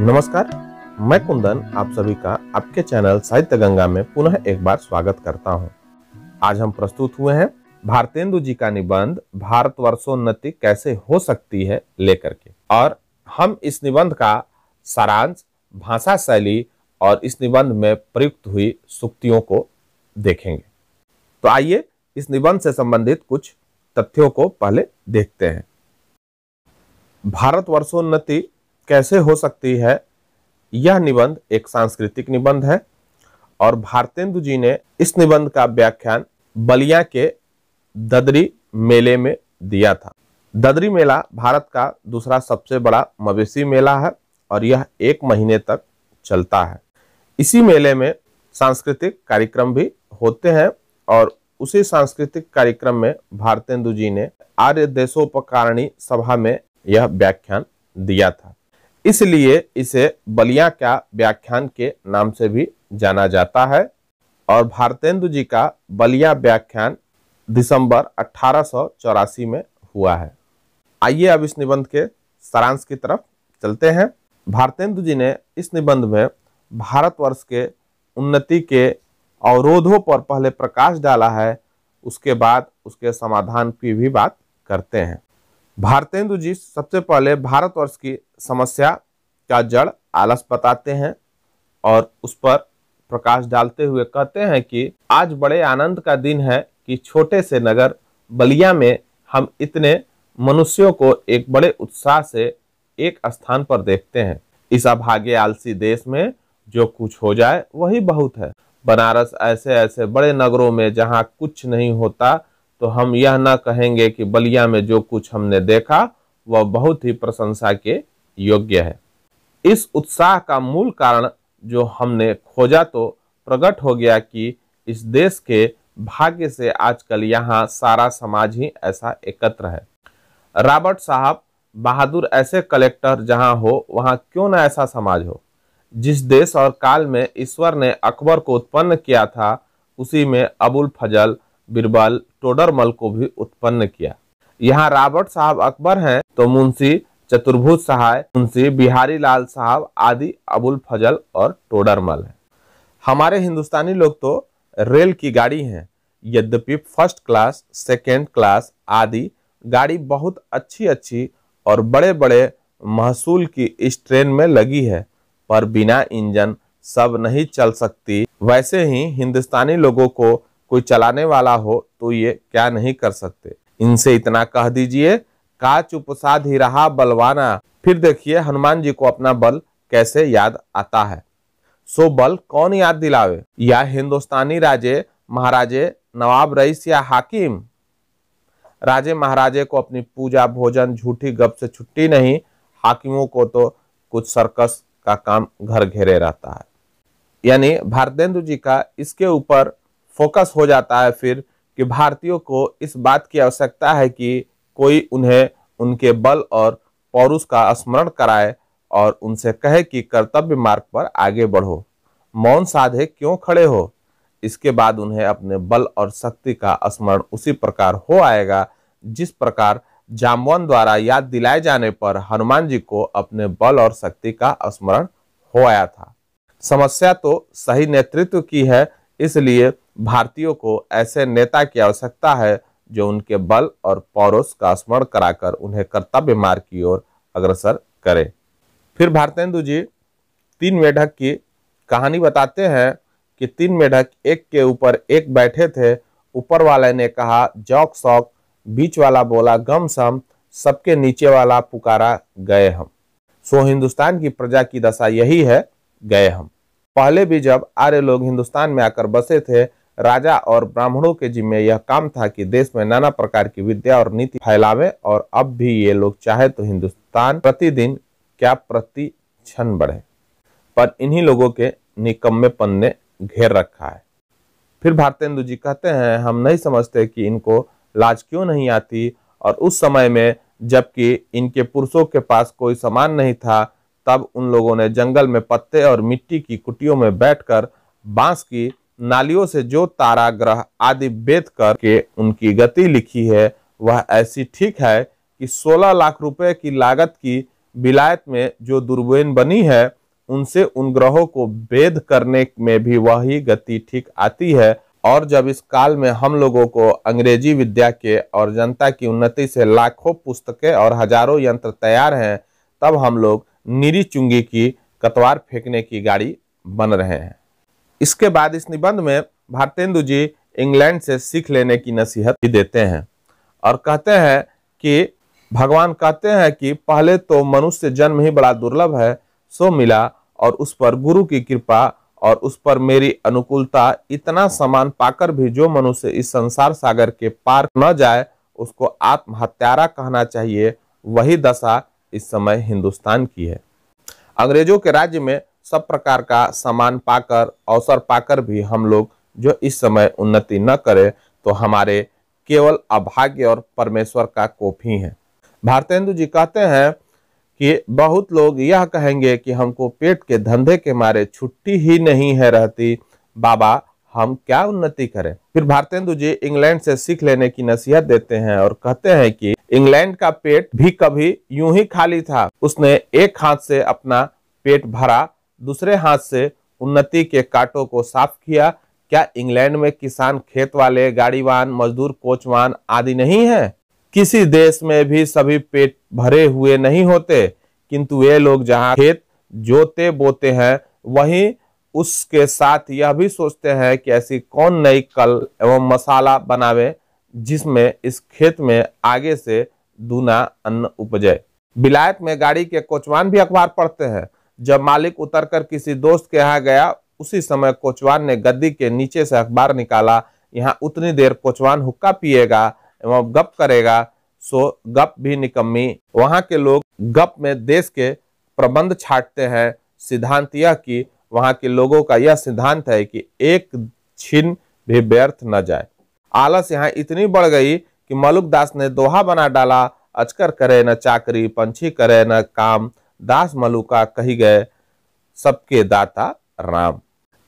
नमस्कार मैं कुंदन आप सभी का आपके चैनल साहित्य गंगा में पुनः एक बार स्वागत करता हूं। आज हम प्रस्तुत हुए हैं भारतेंदु जी का निबंध भारतवर्षोन्नति कैसे हो सकती है लेकर के और हम इस निबंध का सारांश भाषा शैली और इस निबंध में प्रयुक्त हुई सुक्तियों को देखेंगे तो आइए इस निबंध से संबंधित कुछ तथ्यों को पहले देखते हैं भारत वर्षोन्नति कैसे हो सकती है यह निबंध एक सांस्कृतिक निबंध है और भारतेंदु जी ने इस निबंध का व्याख्यान बलिया के ददरी मेले में दिया था ददरी मेला भारत का दूसरा सबसे बड़ा मवेशी मेला है और यह एक महीने तक चलता है इसी मेले में सांस्कृतिक कार्यक्रम भी होते हैं और उसी सांस्कृतिक कार्यक्रम में भारतेंदु जी ने आर्य देशोपकारिणी सभा में यह व्याख्यान दिया था इसलिए इसे बलिया का व्याख्यान के नाम से भी जाना जाता है और भारतेंदु जी का बलिया व्याख्यान दिसंबर अठारह में हुआ है आइए अब इस निबंध के सारांश की तरफ चलते हैं भारतेंदु जी ने इस निबंध में भारतवर्ष के उन्नति के अवरोधों पर पहले प्रकाश डाला है उसके बाद उसके समाधान की भी बात करते हैं भारतेंदु जी सबसे पहले भारतवर्ष की समस्या का जड़ आलस बताते हैं और उस पर प्रकाश डालते हुए कहते हैं कि आज बड़े आनंद का दिन है कि छोटे से नगर बलिया में हम इतने मनुष्यों को एक बड़े उत्साह से एक स्थान पर देखते हैं इस अभागे आलसी देश में जो कुछ हो जाए वही बहुत है बनारस ऐसे ऐसे बड़े नगरों में जहाँ कुछ नहीं होता तो हम यह ना कहेंगे कि बलिया में जो कुछ हमने देखा वह बहुत ही प्रशंसा के योग्य है इस उत्साह का मूल कारण जो हमने खोजा तो प्रकट हो गया कि इस देश के भाग्य से आजकल यहाँ सारा समाज ही ऐसा एकत्र है रॉबर्ट साहब बहादुर ऐसे कलेक्टर जहाँ हो वहाँ क्यों ना ऐसा समाज हो जिस देश और काल में ईश्वर ने अकबर को उत्पन्न किया था उसी में अबुल फजल बिरबल टोडरमल को भी उत्पन्न किया यहाँ रॉबर्ट साहब अकबर हैं तो मुंशी चतुर्भुज सहाय मुंशी बिहारी लाल साहब आदि अबुल फजल और टोडरमल हैं हमारे हिंदुस्तानी लोग तो रेल की गाड़ी हैं यद्यपि फर्स्ट क्लास सेकेंड क्लास आदि गाड़ी बहुत अच्छी अच्छी और बड़े बड़े महसूल की इस ट्रेन में लगी है पर बिना इंजन सब नहीं चल सकती वैसे ही हिंदुस्तानी लोगों को कोई चलाने वाला हो तो ये क्या नहीं कर सकते इनसे इतना कह दीजिए का उपसाद ही रहा बलवाना फिर देखिए हनुमान जी को अपना बल कैसे याद आता है सो बल कौन याद दिलावे या हिंदुस्तानी राजे महाराजे नवाब रईस या हाकिम राजे महाराजे को अपनी पूजा भोजन झूठी गप से छुट्टी नहीं हाकिमों को तो कुछ सर्कस का काम घर घेरे रहता है यानी भारतेंदु जी का इसके ऊपर फोकस हो जाता है फिर कि भारतीयों को इस बात की आवश्यकता है कि कोई उन्हें उनके बल और पौरुष का स्मरण कराए और उनसे कहे कि कर्तव्य मार्ग पर आगे बढ़ो मौन साधे क्यों खड़े हो इसके बाद उन्हें अपने बल और शक्ति का स्मरण उसी प्रकार हो आएगा जिस प्रकार जामवन द्वारा याद दिलाए जाने पर हनुमान जी को अपने बल और शक्ति का स्मरण हो आया था समस्या तो सही नेतृत्व की है इसलिए भारतीयों को ऐसे नेता की आवश्यकता है जो उनके बल और पौरोस का स्मरण कराकर उन्हें कर्तव्य मार्ग की ओर अग्रसर करें फिर भारतेंदु जी तीन मेढक की कहानी बताते हैं कि तीन मेढक एक के ऊपर एक बैठे थे ऊपर वाले ने कहा जौक शौक बीच वाला बोला गम सम सबके नीचे वाला पुकारा गए हम सो हिंदुस्तान की प्रजा की दशा यही है गए हम पहले भी जब आर्य लोग हिंदुस्तान में आकर बसे थे राजा और ब्राह्मणों के जिम्मे यह काम था कि देश में नाना प्रकार की विद्या और नीति फैलावे और अब भी ये लोग चाहे तो हिंदुस्तान प्रतिदिन क्या प्रति क्षण बढ़े पर इन्हीं लोगों के निकम्मेपन ने घेर रखा है फिर भारतेंदु जी कहते हैं हम नहीं समझते कि इनको लाज क्यों नहीं आती और उस समय में जबकि इनके पुरुषों के पास कोई सामान नहीं था तब उन लोगों ने जंगल में पत्ते और मिट्टी की कुटियों में बैठकर बांस की नालियों से जो तारा ग्रह आदि बेद कर के उनकी गति लिखी है वह ऐसी ठीक है कि 16 लाख रुपए की लागत की विलायत में जो दूरबीन बनी है उनसे उन ग्रहों को भेद करने में भी वही गति ठीक आती है और जब इस काल में हम लोगों को अंग्रेजी विद्या के और जनता की उन्नति से लाखों पुस्तकें और हजारों यंत्र तैयार हैं तब हम लोग नीरी चुंगी की कतवार फेंकने की गाड़ी बन रहे हैं इसके बाद इस निबंध में भारतेंदु जी इंग्लैंड से सीख लेने की नसीहत भी देते हैं और कहते हैं कि भगवान कहते हैं कि पहले तो मनुष्य जन्म ही बड़ा दुर्लभ है सो मिला और उस पर गुरु की कृपा और उस पर मेरी अनुकूलता इतना समान पाकर भी जो मनुष्य इस संसार सागर के पार न जाए उसको आत्महत्यारा कहना चाहिए वही दशा इस समय हिंदुस्तान की है अंग्रेजों के राज्य में सब प्रकार का सामान पाकर अवसर पाकर भी हम लोग जो इस समय उन्नति न करें तो हमारे केवल अभाग्य और परमेश्वर का कोप ही है भारतेंदु जी कहते हैं कि बहुत लोग यह कहेंगे कि हमको पेट के धंधे के मारे छुट्टी ही नहीं है रहती बाबा हम क्या उन्नति करें फिर भारतेंदु जी इंग्लैंड से सीख लेने की नसीहत देते हैं और कहते हैं कि इंग्लैंड का पेट भी कभी यूं ही खाली था उसने एक हाथ से अपना पेट भरा दूसरे हाथ से उन्नति के कांटों को साफ किया क्या इंग्लैंड में किसान खेत वाले गाड़ीवान मजदूर कोचवान आदि नहीं है किसी देश में भी सभी पेट भरे हुए नहीं होते किंतु वे लोग जहाँ खेत जोते बोते हैं वहीं उसके साथ यह भी सोचते हैं कि ऐसी कौन नई कल एवं मसाला बनावे जिसमें इस खेत में आगे से दूना अन्न उपजे बिलायत में गाड़ी के कोचवान भी अखबार पढ़ते हैं जब मालिक उतरकर किसी दोस्त के यहाँ गया उसी समय कोचवान ने गद्दी के नीचे से अखबार निकाला यहाँ उतनी देर कोचवान हुक्का पिएगा एवं गप करेगा सो गप भी निकम्मी वहाँ के लोग गप में देश के प्रबंध छाटते हैं सिद्धांत यह की वहां के लोगों का यह सिद्धांत है कि एक छिन भी व्यर्थ न जाए आलस यहाँ इतनी बढ़ गई कि मलुक दास ने दोहा बना डाला अचकर करे न चाकरी पंछी करे न काम दास मलुका कही गए सबके दाता राम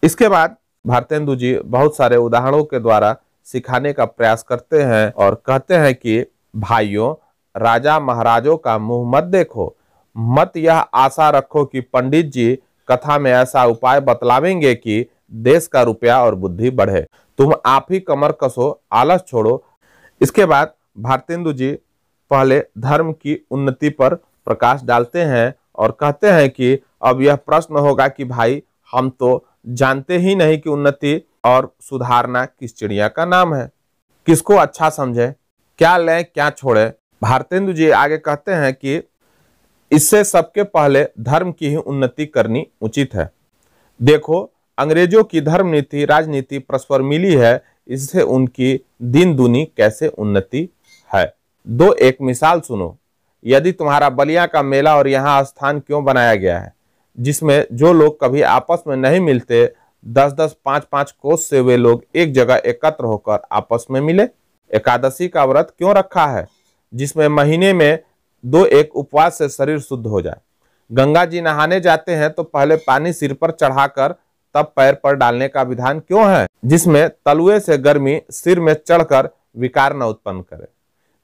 इसके बाद भारतेंदु जी बहुत सारे उदाहरणों के द्वारा सिखाने का प्रयास करते हैं और कहते हैं कि भाइयों राजा महाराजों का मुंह मत देखो मत यह आशा रखो कि पंडित जी कथा में ऐसा उपाय बतलावेंगे कि देश का रुपया और बुद्धि बढ़े तुम आप ही कमर कसो आलस छोड़ो इसके बाद भारतेंदु जी पहले धर्म की उन्नति पर प्रकाश डालते हैं और कहते हैं कि अब यह प्रश्न होगा कि भाई हम तो जानते ही नहीं कि उन्नति और सुधारना किस चिड़िया का नाम है किसको अच्छा समझे क्या लें क्या छोड़े भारतेंदु जी आगे कहते हैं कि इससे सबके पहले धर्म की ही उन्नति करनी उचित है देखो अंग्रेजों की धर्म नीति राजनीति परस्पर मिली है इससे उनकी दिन दुनी कैसे उन्नति है दो एक मिसाल सुनो यदि तुम्हारा बलिया का मेला और यहाँ स्थान क्यों बनाया गया है जिसमें जो लोग कभी आपस में नहीं मिलते दस दस पाँच पाँच कोस से वे लोग एक जगह एकत्र होकर आपस में मिले एकादशी का व्रत क्यों रखा है जिसमें महीने में दो एक उपवास से शरीर शुद्ध हो जाए गंगा जी नहाने जाते हैं तो पहले पानी सिर पर चढ़ाकर तब पैर पर डालने का विधान क्यों है जिसमें तलुए से गर्मी सिर में चढ़कर विकार न उत्पन्न करे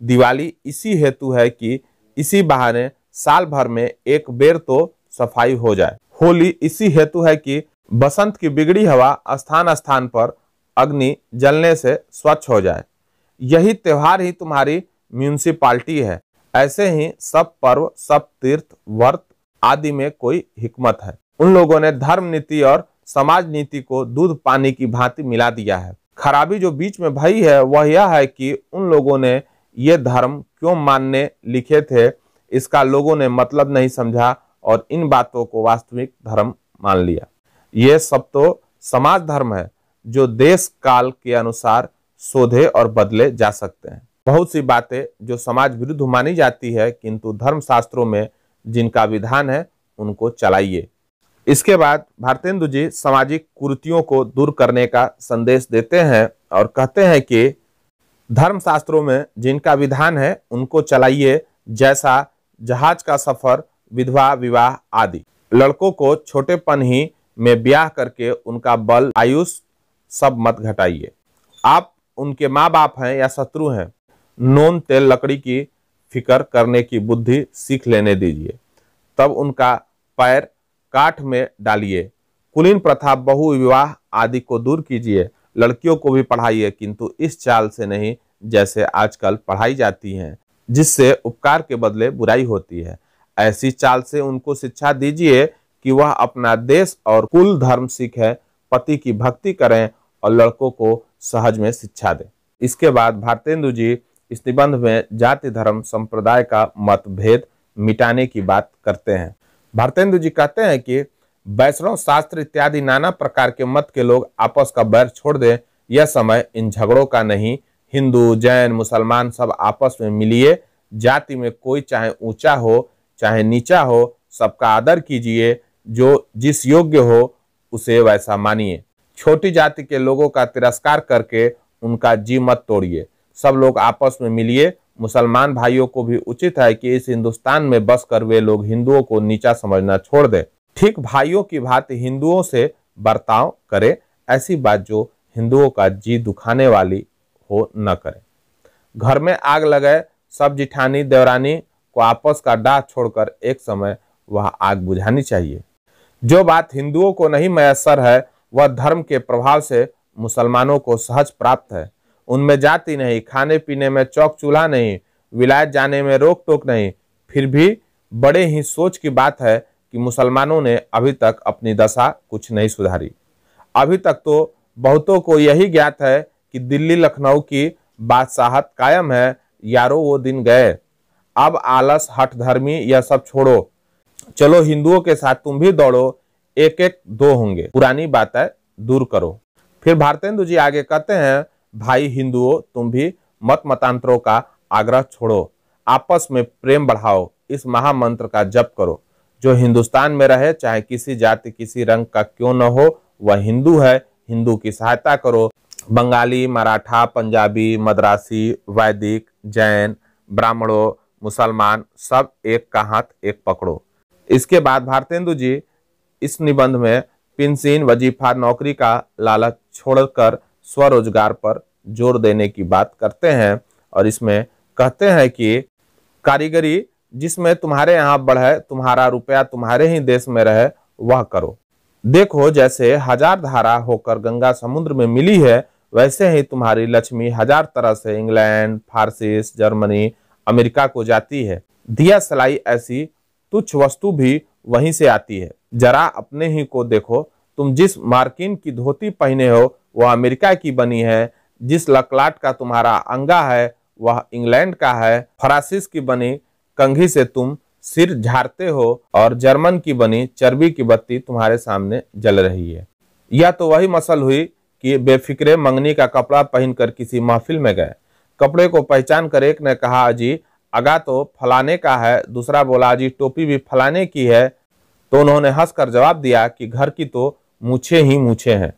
दिवाली इसी हेतु है कि इसी बहाने साल भर में एक बेर तो सफाई हो जाए होली इसी हेतु है कि बसंत की बिगड़ी हवा स्थान स्थान पर अग्नि जलने से स्वच्छ हो जाए यही त्योहार ही तुम्हारी म्यूनिसिपालिटी है ऐसे ही सब पर्व सब तीर्थ वर्त आदि में कोई हिकमत है उन लोगों ने धर्म नीति और समाज नीति को दूध पानी की भांति मिला दिया है खराबी जो बीच में भई है वह यह है कि उन लोगों ने ये धर्म क्यों मानने लिखे थे इसका लोगों ने मतलब नहीं समझा और इन बातों को वास्तविक धर्म मान लिया ये सब तो समाज धर्म है जो देश काल के अनुसार शोधे और बदले जा सकते हैं बहुत सी बातें जो समाज विरुद्ध मानी जाती है किंतु धर्मशास्त्रों में जिनका विधान है उनको चलाइए इसके बाद भारतेंदु जी सामाजिक कुरीतियों को दूर करने का संदेश देते हैं और कहते हैं कि धर्मशास्त्रों में जिनका विधान है उनको चलाइए जैसा जहाज का सफर विधवा विवाह आदि लड़कों को छोटेपन ही में ब्याह करके उनका बल आयुष सब मत घटाइए आप उनके माँ बाप हैं या शत्रु हैं नोन तेल लकड़ी की फिकर करने की बुद्धि सीख लेने दीजिए तब उनका पैर काठ में डालिए कुलीन प्रथा बहु विवाह आदि को दूर कीजिए लड़कियों को भी पढ़ाइए किंतु इस चाल से नहीं जैसे आजकल पढ़ाई जाती हैं जिससे उपकार के बदले बुराई होती है ऐसी चाल से उनको शिक्षा दीजिए कि वह अपना देश और कुल धर्म सीखे पति की भक्ति करें और लड़कों को सहज में शिक्षा दें इसके बाद भारतेंदु जी इस निबंध में जाति धर्म संप्रदाय का मतभेद मिटाने की बात करते हैं भारतेंदु जी कहते हैं कि वैष्णव शास्त्र इत्यादि नाना प्रकार के मत के लोग आपस का बैर छोड़ दें यह समय इन झगड़ों का नहीं हिंदू जैन मुसलमान सब आपस में मिलिए जाति में कोई चाहे ऊंचा हो चाहे नीचा हो सबका आदर कीजिए जो जिस योग्य हो उसे वैसा मानिए छोटी जाति के लोगों का तिरस्कार करके उनका जी मत तोड़िए सब लोग आपस में मिलिए मुसलमान भाइयों को भी उचित है कि इस हिंदुस्तान में बस कर वे लोग हिंदुओं को नीचा समझना छोड़ दें ठीक भाइयों की भांति हिंदुओं से बर्ताव करें ऐसी बात जो हिंदुओं का जी दुखाने वाली हो न करें घर में आग लगाए सब जिठानी देवरानी को आपस का डाह छोड़कर एक समय वह आग बुझानी चाहिए जो बात हिंदुओं को नहीं मैसर है वह धर्म के प्रभाव से मुसलमानों को सहज प्राप्त है उनमें जाति नहीं खाने पीने में चौक चूल्हा नहीं विलायत जाने में रोक टोक नहीं फिर भी बड़े ही सोच की बात है कि मुसलमानों ने अभी तक अपनी दशा कुछ नहीं सुधारी अभी तक तो बहुतों को यही ज्ञात है कि दिल्ली लखनऊ की बादशाहत कायम है यारो वो दिन गए अब आलस धर्मी यह सब छोड़ो चलो हिंदुओं के साथ तुम भी दौड़ो एक एक दो होंगे पुरानी बात है दूर करो फिर भारतेंदु जी आगे कहते हैं भाई हिंदुओं तुम भी मत मतांतरों का आग्रह छोड़ो आपस में प्रेम बढ़ाओ इस महामंत्र का जप करो जो हिंदुस्तान में रहे चाहे किसी जाति किसी रंग का क्यों न हो वह हिंदू है हिंदू की सहायता करो बंगाली मराठा पंजाबी मद्रासी वैदिक जैन ब्राह्मणों मुसलमान सब एक का हाथ एक पकड़ो इसके बाद भारतेंदु जी इस निबंध में पिनसिन वजीफा नौकरी का लालच छोड़कर स्वरोजगार पर जोर देने की बात करते हैं और इसमें कहते हैं कि कारीगरी जिसमें तुम्हारे यहाँ बढ़े तुम्हारा रुपया तुम्हारे ही देश में रहे वह करो देखो जैसे हजार धारा होकर गंगा समुद्र में मिली है वैसे ही तुम्हारी लक्ष्मी हजार तरह से इंग्लैंड फारसिस जर्मनी अमेरिका को जाती है दिया सलाई ऐसी तुच्छ वस्तु भी वहीं से आती है जरा अपने ही को देखो तुम जिस मार्किन की धोती पहने हो वह अमेरिका की बनी है जिस लकलाट का तुम्हारा अंगा है वह इंग्लैंड का है फ्रांसिस की बनी कंघी से तुम सिर झाड़ते हो और जर्मन की बनी चर्बी की बत्ती तुम्हारे सामने जल रही है यह तो वही मसल हुई कि बेफिक्रे मंगनी का कपड़ा पहनकर किसी महफिल में गए कपड़े को पहचान कर एक ने कहा अजी अगा तो फलाने का है दूसरा बोला अजी टोपी भी फलाने की है तो उन्होंने हंसकर जवाब दिया कि घर की तो मूछे ही मुछे हैं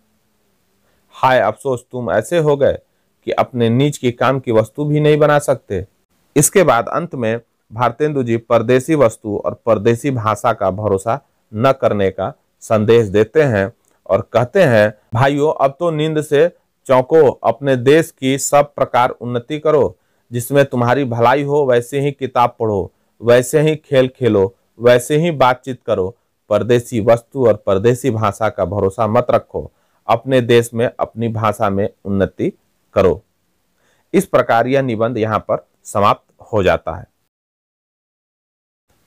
हाय अफसोस तुम ऐसे हो गए कि अपने नीच के काम की वस्तु भी नहीं बना सकते इसके बाद अंत में भारतेंदु जी परदेसी वस्तु और परदेसी भाषा का भरोसा न करने का संदेश देते हैं और कहते हैं भाइयों अब तो नींद से चौंको अपने देश की सब प्रकार उन्नति करो जिसमें तुम्हारी भलाई हो वैसे ही किताब पढ़ो वैसे ही खेल खेलो वैसे ही बातचीत करो परदेसी वस्तु और परदेसी भाषा का भरोसा मत रखो अपने देश में अपनी भाषा में उन्नति करो इस प्रकार यह निबंध यहाँ पर समाप्त हो जाता है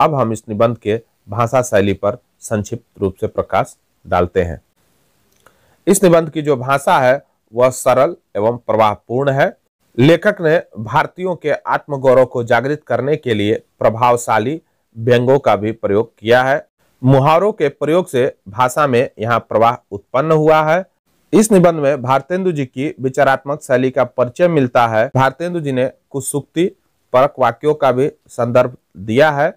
अब हम इस निबंध के भाषा शैली पर संक्षिप्त रूप से प्रकाश डालते हैं इस निबंध की जो भाषा है वह सरल एवं प्रवाहपूर्ण है लेखक ने भारतीयों के आत्मगौरव को जागृत करने के लिए प्रभावशाली व्यंगों का भी प्रयोग किया है मुहावरों के प्रयोग से भाषा में यहाँ प्रवाह उत्पन्न हुआ है इस निबंध में भारतेंदु जी की विचारात्मक शैली का परिचय मिलता है भारतेंदु जी ने कुछ सुक्ति परक वाक्यों का भी संदर्भ दिया है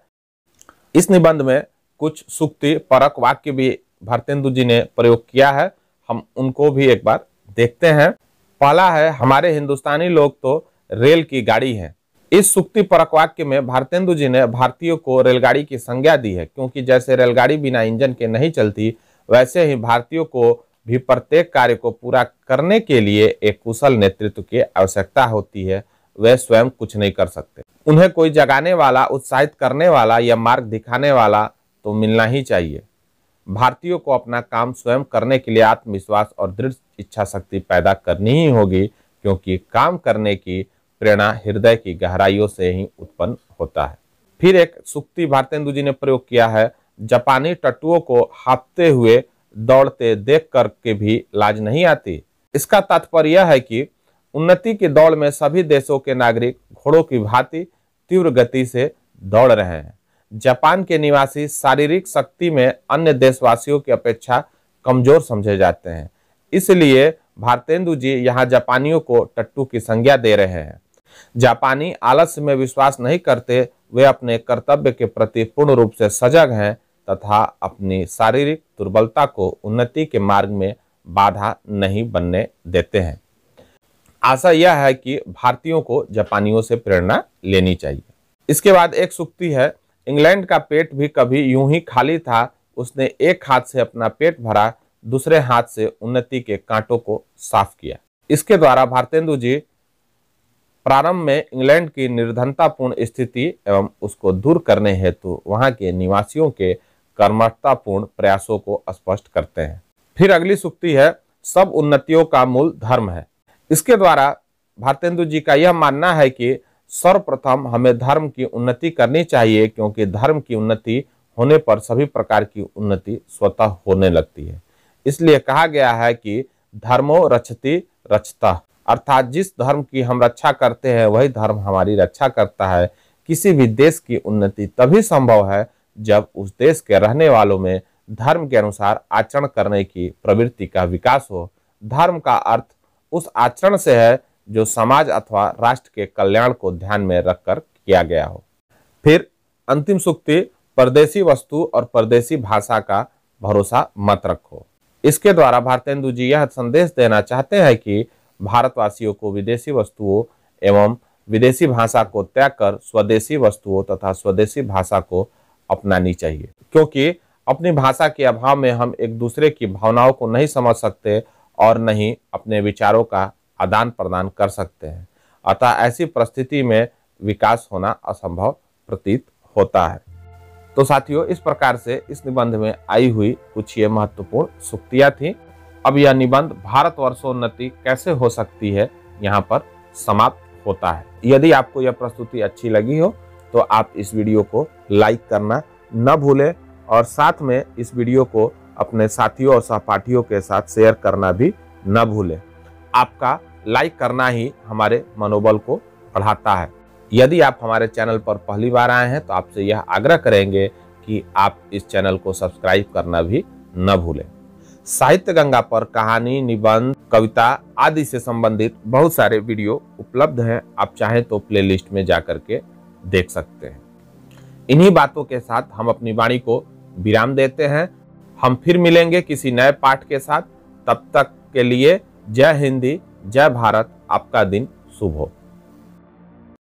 इस निबंध में कुछ सुक्ति परक वाक्य भी भारतेंदु जी ने प्रयोग किया है हम उनको भी एक बार देखते हैं पहला है हमारे हिंदुस्तानी लोग तो रेल की गाड़ी हैं इस सुक्ति परक वाक्य में भारतेंदु जी ने भारतीयों को रेलगाड़ी की संज्ञा दी है क्योंकि जैसे रेलगाड़ी बिना इंजन के नहीं चलती वैसे ही भारतीयों को भी प्रत्येक कार्य को पूरा करने के लिए एक कुशल नेतृत्व की आवश्यकता होती है वे स्वयं कुछ नहीं कर सकते उन्हें कोई जगाने वाला उत्साहित करने वाला या मार्ग दिखाने वाला तो मिलना ही चाहिए भारतीयों को अपना काम स्वयं करने के लिए आत्मविश्वास और दृढ़ इच्छा शक्ति पैदा करनी ही होगी क्योंकि काम करने की प्रेरणा हृदय की गहराइयों से ही उत्पन्न होता है फिर एक सुक्ति भारतेंदु जी ने प्रयोग किया है जापानी टटुओं को हाथते हुए दौड़ते देख कर के भी लाज नहीं आती इसका तात्पर्य यह है कि उन्नति की दौड़ में सभी देशों के नागरिक घोड़ों की भांति तीव्र गति से दौड़ रहे हैं जापान के निवासी शारीरिक शक्ति में अन्य देशवासियों की अपेक्षा कमजोर समझे जाते हैं इसलिए भारतेंदु जी यहाँ जापानियों को टट्टू की संज्ञा दे रहे हैं जापानी आलस्य में विश्वास नहीं करते वे अपने कर्तव्य के प्रति पूर्ण रूप से सजग हैं तथा अपनी शारीरिक दुर्बलता को उन्नति के मार्ग में बाधा नहीं बनने देते हैं आशा यह है कि भारतीयों को जापानियों से प्रेरणा लेनी चाहिए इसके बाद एक सुक्ति है इंग्लैंड का पेट भी कभी यूं ही खाली था उसने एक हाथ से अपना पेट भरा दूसरे हाथ से उन्नति के कांटों को साफ किया इसके द्वारा भारतेंदु जी प्रारंभ में इंग्लैंड की निर्धनतापूर्ण स्थिति एवं उसको दूर करने हेतु वहां के निवासियों के कर्मठतापूर्ण प्रयासों को स्पष्ट करते हैं फिर अगली सुक्ति है सब उन्नतियों का मूल धर्म है इसके द्वारा भारतेंदु जी का यह मानना है कि सर्वप्रथम हमें धर्म की उन्नति करनी चाहिए क्योंकि धर्म की उन्नति होने पर सभी प्रकार की उन्नति स्वतः होने लगती है इसलिए कहा गया है कि धर्मो रचति रचता अर्थात जिस धर्म की हम रक्षा करते हैं वही धर्म हमारी रक्षा करता है किसी भी देश की उन्नति तभी संभव है जब उस देश के रहने वालों में धर्म के अनुसार आचरण करने की प्रवृत्ति का विकास हो धर्म का अर्थ उस आचरण से है जो समाज अथवा राष्ट्र के कल्याण को ध्यान में रखकर किया गया हो फिर अंतिम सूक्ति परदेशी वस्तु और परदेशी भाषा का भरोसा मत रखो इसके द्वारा भारतेंदु जी यह संदेश देना चाहते हैं कि भारतवासियों को विदेशी वस्तुओं एवं विदेशी भाषा को त्याग कर स्वदेशी वस्तुओं तथा स्वदेशी भाषा को अपनानी चाहिए क्योंकि अपनी भाषा के अभाव में हम एक दूसरे की भावनाओं को नहीं समझ सकते और नहीं अपने विचारों का आदान प्रदान कर सकते हैं अतः ऐसी परिस्थिति में विकास होना असंभव प्रतीत होता है तो साथियों इस प्रकार से इस निबंध में आई हुई कुछ ये महत्वपूर्ण सुक्तियाँ थी अब यह निबंध भारत वर्षोन्नति कैसे हो सकती है यहाँ पर समाप्त होता है यदि आपको यह प्रस्तुति अच्छी लगी हो तो आप इस वीडियो को लाइक करना न भूलें और साथ में इस वीडियो को अपने साथियों और सहपाठियों के साथ शेयर करना भी न भूलें आपका लाइक करना ही हमारे मनोबल को बढ़ाता है यदि आप हमारे चैनल पर पहली बार आए हैं तो आपसे यह आग्रह करेंगे कि आप इस चैनल को सब्सक्राइब करना भी न भूलें साहित्य गंगा पर कहानी निबंध कविता आदि से संबंधित बहुत सारे वीडियो उपलब्ध हैं आप चाहें तो प्लेलिस्ट में जाकर के देख सकते हैं इन्हीं बातों के साथ हम अपनी वाणी को विराम देते हैं हम फिर मिलेंगे किसी नए पाठ के साथ तब तक के लिए जय हिंदी जय भारत आपका दिन शुभ हो